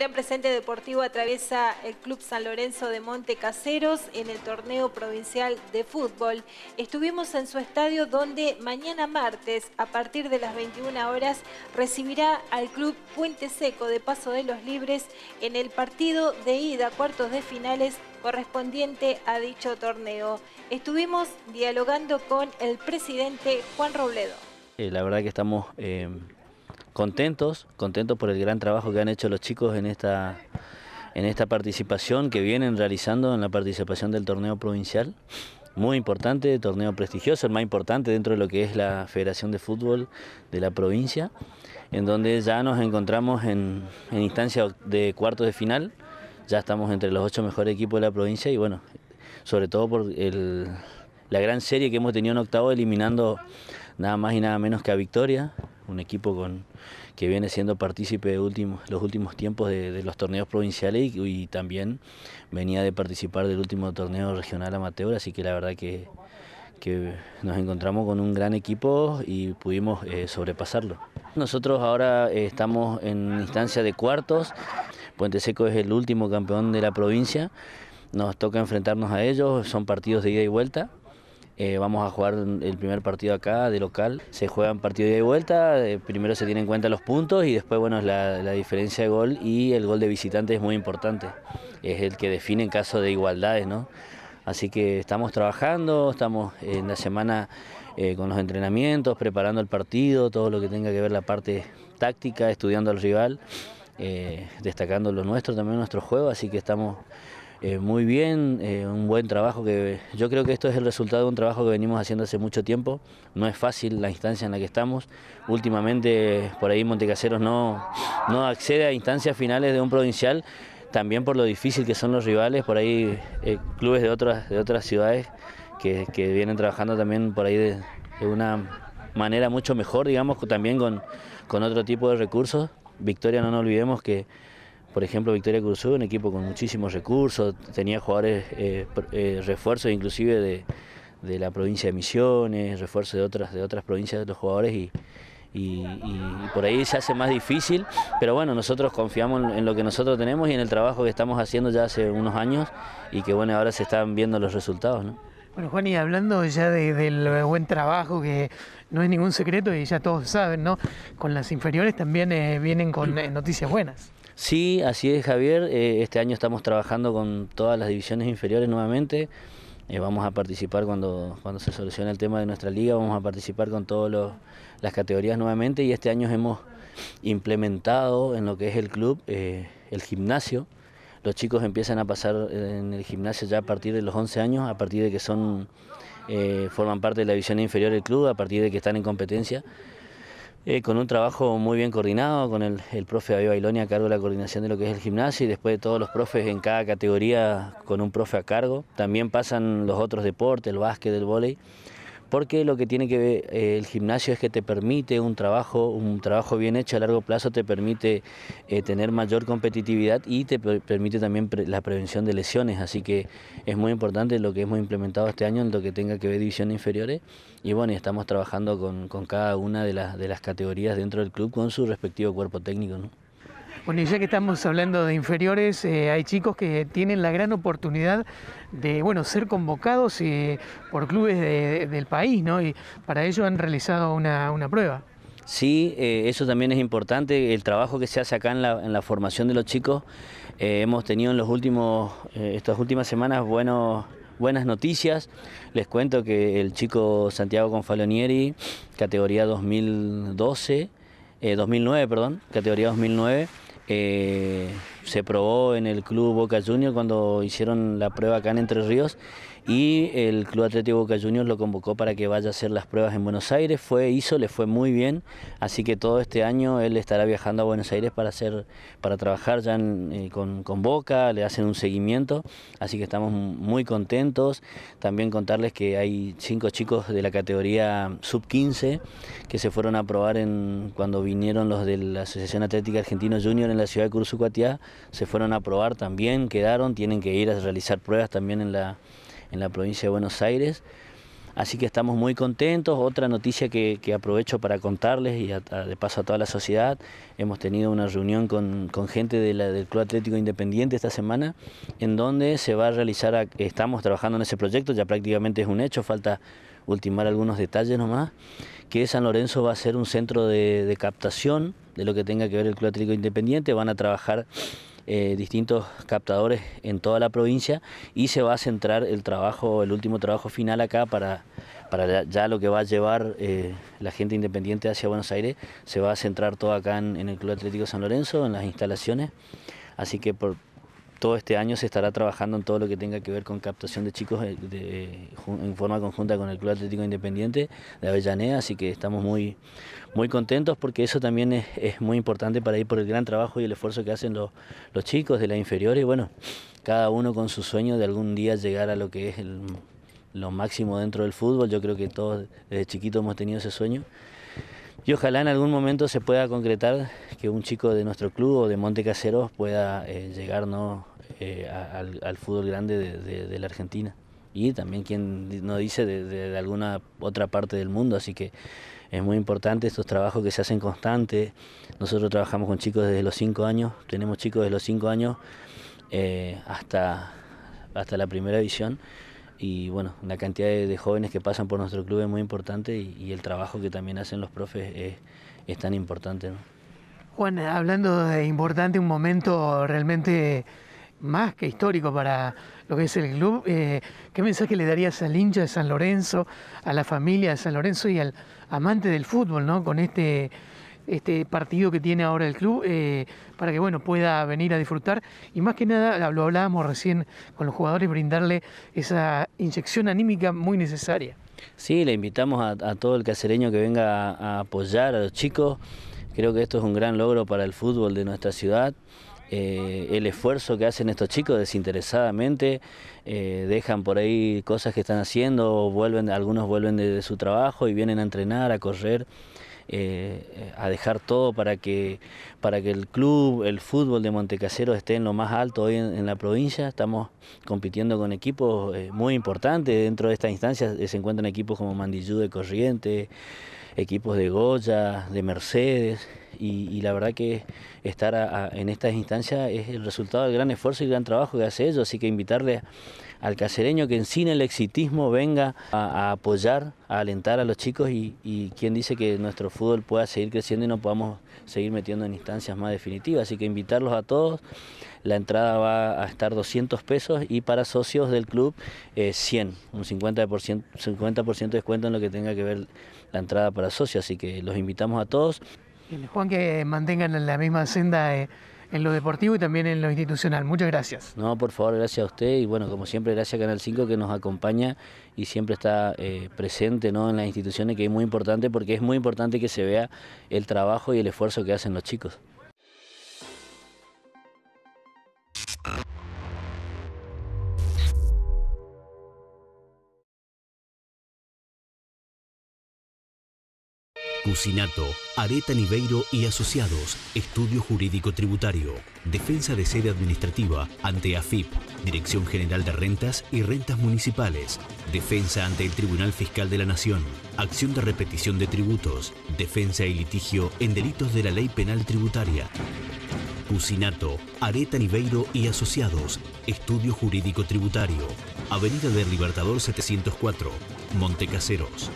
gran presente deportivo atraviesa el Club San Lorenzo de Monte Caseros en el torneo provincial de fútbol. Estuvimos en su estadio donde mañana martes a partir de las 21 horas recibirá al Club Puente Seco de Paso de los Libres en el partido de ida cuartos de finales correspondiente a dicho torneo. Estuvimos dialogando con el presidente Juan Robledo. Eh, la verdad que estamos eh, contentos, contentos por el gran trabajo que han hecho los chicos en esta, en esta participación que vienen realizando en la participación del torneo provincial. Muy importante, torneo prestigioso, el más importante dentro de lo que es la Federación de Fútbol de la provincia, en donde ya nos encontramos en, instancia de cuartos de final, ya estamos entre los ocho mejores equipos de la provincia y bueno, sobre todo por la gran serie que hemos tenido en octavo eliminando nada más y nada menos que a Victoria, un equipo con, que viene siendo partícipe de últimos, los últimos tiempos de, los torneos provinciales y, también venía de participar del último torneo regional amateur, así que la verdad que, nos encontramos con un gran equipo y pudimos eh, sobrepasarlo. Nosotros ahora eh, estamos en instancia de cuartos, Puente Seco es el último campeón de la provincia, nos toca enfrentarnos a ellos, son partidos de ida y vuelta eh, vamos a jugar el primer partido acá de local. Se juegan partido de vuelta, eh, primero se tienen en cuenta los puntos y después, bueno, la, la diferencia de gol y el gol de visitante es muy importante. Es el que define en caso de igualdades, ¿no? Así que estamos trabajando, estamos en la semana eh, con los entrenamientos, preparando el partido, todo lo que tenga que ver la parte táctica, estudiando al rival, destacando lo nuestro, también nuestro juego, así que estamos eh, muy bien, eh, un buen trabajo que yo creo que esto es el resultado de un trabajo que venimos haciendo hace mucho tiempo. No es fácil la instancia en la que estamos. Últimamente por ahí Montecaseros no, no accede a instancias finales de un provincial, también por lo difícil que son los rivales, por ahí eh, clubes de otras, de otras ciudades que, vienen trabajando también por ahí de, una manera mucho mejor, digamos, también con, con otro tipo de recursos. Victoria, no nos olvidemos que por ejemplo, Victoria Cruzú, un equipo con muchísimos recursos, tenía jugadores, eh, eh, refuerzos inclusive de, la provincia de Misiones, refuerzos de otras, de otras provincias de los jugadores y, por ahí se hace más difícil, pero bueno, nosotros confiamos en lo que nosotros tenemos y en el trabajo que estamos haciendo ya hace unos años y que bueno, ahora se están viendo los resultados, ¿no? Bueno, Juan, y hablando ya del buen trabajo, que no es ningún secreto y ya todos saben, ¿no? Con las inferiores también eh, vienen con noticias buenas. Sí, así es Javier. Eh, este año estamos trabajando con todas las divisiones inferiores nuevamente. Eh, vamos a participar cuando, cuando se solucione el tema de nuestra liga, vamos a participar con todas las categorías nuevamente y este año hemos implementado en lo que es el club eh, el gimnasio. Los chicos empiezan a pasar en el gimnasio ya a partir de los 11 años, a partir de que son forman parte de la división inferior del club, a partir de que están en competencia. Eh, con un trabajo muy bien coordinado, con el, el profe David Bailoni a cargo de la coordinación de lo que es el gimnasio y después de todos los profes en cada categoría con un profe a cargo. También pasan los otros deportes, el básquet, el vóley porque lo que tiene que ver eh, el gimnasio es que te permite un trabajo, un trabajo bien hecho a largo plazo, te permite eh, tener mayor competitividad y te permite también la prevención de lesiones, así que es muy importante lo que hemos implementado este año en lo que tenga que ver divisiones inferiores y bueno, estamos trabajando con, con cada una de, las de las categorías dentro del club con su respectivo cuerpo técnico. Bueno, y ya que estamos hablando de inferiores, eh, hay chicos que tienen la gran oportunidad de bueno, ser convocados eh, por clubes del país, ¿no? Y para ello han realizado una, prueba. Sí, eh, eso también es importante, el trabajo que se hace acá en la, formación de los chicos. hemos tenido en los últimos, estas últimas semanas buenas noticias. Les cuento que el chico Santiago Confalonieri, categoría 2012, 2009, perdón, categoría 2009, eh, se probó en el club Boca Juniors cuando hicieron la prueba acá en Entre Ríos y el Club Atlético Boca Juniors lo convocó para que vaya a hacer las pruebas en Buenos Aires, fue, hizo, le fue muy bien, así que todo este año él estará viajando a Buenos Aires para, hacer, para trabajar ya eh, con, Boca, le hacen un seguimiento, así que estamos muy contentos, también contarles que hay cinco chicos de la categoría sub-15 que se fueron a probar en, cuando vinieron los de la Asociación Atlética Argentino Junior en la ciudad de Cursucuatía, se fueron a probar también, quedaron, tienen que ir a realizar pruebas también en la en la provincia de Buenos Aires. Así que estamos muy contentos. Otra noticia que, aprovecho para contarles y de paso a toda la sociedad, hemos tenido una reunión con, gente del Club Atlético Independiente esta semana, en donde se va a realizar, estamos trabajando en ese proyecto, ya prácticamente es un hecho, falta ultimar algunos detalles nomás, que San Lorenzo va a ser un centro de captación de lo que tenga que ver el Club Atlético Independiente, van a trabajar eh, distintos captadores en toda la provincia y se va a centrar el trabajo, el último trabajo final acá para, para ya lo que va a llevar eh, la gente independiente hacia Buenos Aires, se va a centrar todo acá en, en el Club Atlético San Lorenzo, en las instalaciones. Así que por, todo este año se estará trabajando en todo lo que tenga que ver con captación de chicos eh, en forma conjunta con el Club Atlético Independiente de Avellaneda, así que estamos muy, muy contentos porque eso también es, muy importante para ir por el gran trabajo y el esfuerzo que hacen los, chicos de la inferior y bueno, cada uno con su sueño de algún día llegar a lo que es lo máximo dentro del fútbol, yo creo que todos desde chiquitos hemos tenido ese sueño y ojalá en algún momento se pueda concretar que un chico de nuestro club o de Monte Caseros pueda eh, llegar ¿no? Eh, al, al, fútbol grande de, la Argentina. Y también quien nos dice de, alguna otra parte del mundo, así que es muy importante estos trabajos que se hacen constantes. Nosotros trabajamos con chicos desde los 5 años, tenemos chicos desde los 5 años eh, hasta, hasta la primera división y bueno, la cantidad de, jóvenes que pasan por nuestro club es muy importante y, el trabajo que también hacen los profes es, es tan importante. Juan, hablando de importante, un momento realmente más que histórico para lo que es el club. Eh, ¿Qué mensaje le darías al hincha de San Lorenzo, a la familia de San Lorenzo y al amante del fútbol, Con este, este partido que tiene ahora el club, eh, para que bueno, pueda venir a disfrutar. Y más que nada, lo hablábamos recién con los jugadores, brindarle esa inyección anímica muy necesaria. Sí, le invitamos a, todo el casereño que venga a apoyar a los chicos. Creo que esto es un gran logro para el fútbol de nuestra ciudad. Eh, el esfuerzo que hacen estos chicos desinteresadamente, eh, dejan por ahí cosas que están haciendo, vuelven, algunos vuelven de, su trabajo y vienen a entrenar, a correr. Eh, a dejar todo para que, para que el club, el fútbol de Montecasero esté en lo más alto hoy en, la provincia. Estamos compitiendo con equipos muy importantes. Dentro de estas instancias se encuentran equipos como Mandillú de Corrientes, equipos de Goya, de Mercedes, y, la verdad que estar en estas instancias es el resultado del gran esfuerzo y gran trabajo que hace ellos, así que invitarle al casereño que en el exitismo venga a, apoyar, a alentar a los chicos y, y quien dice que nuestro fútbol pueda seguir creciendo y no podamos seguir metiendo en instancias más definitivas, así que invitarlos a todos la entrada va a estar 200 pesos y para socios del club 100, eh, un 50%, 50 de descuento en lo que tenga que ver la entrada para socios, así que los invitamos a todos. Juan, que mantengan la misma senda eh, en lo deportivo y también en lo institucional. Muchas gracias. No, por favor, gracias a usted y bueno, como siempre, gracias a Canal 5 que nos acompaña y siempre está eh, presente ¿no? en las instituciones, que es muy importante porque es muy importante que se vea el trabajo y el esfuerzo que hacen los chicos. Cusinato, Areta Niveiro y Asociados, Estudio Jurídico Tributario, Defensa de Sede Administrativa ante AFIP, Dirección General de Rentas y Rentas Municipales, Defensa ante el Tribunal Fiscal de la Nación, Acción de Repetición de Tributos, Defensa y Litigio en Delitos de la Ley Penal Tributaria. Cusinato, Areta Niveiro y Asociados, Estudio Jurídico Tributario, Avenida del Libertador 704, Montecaseros.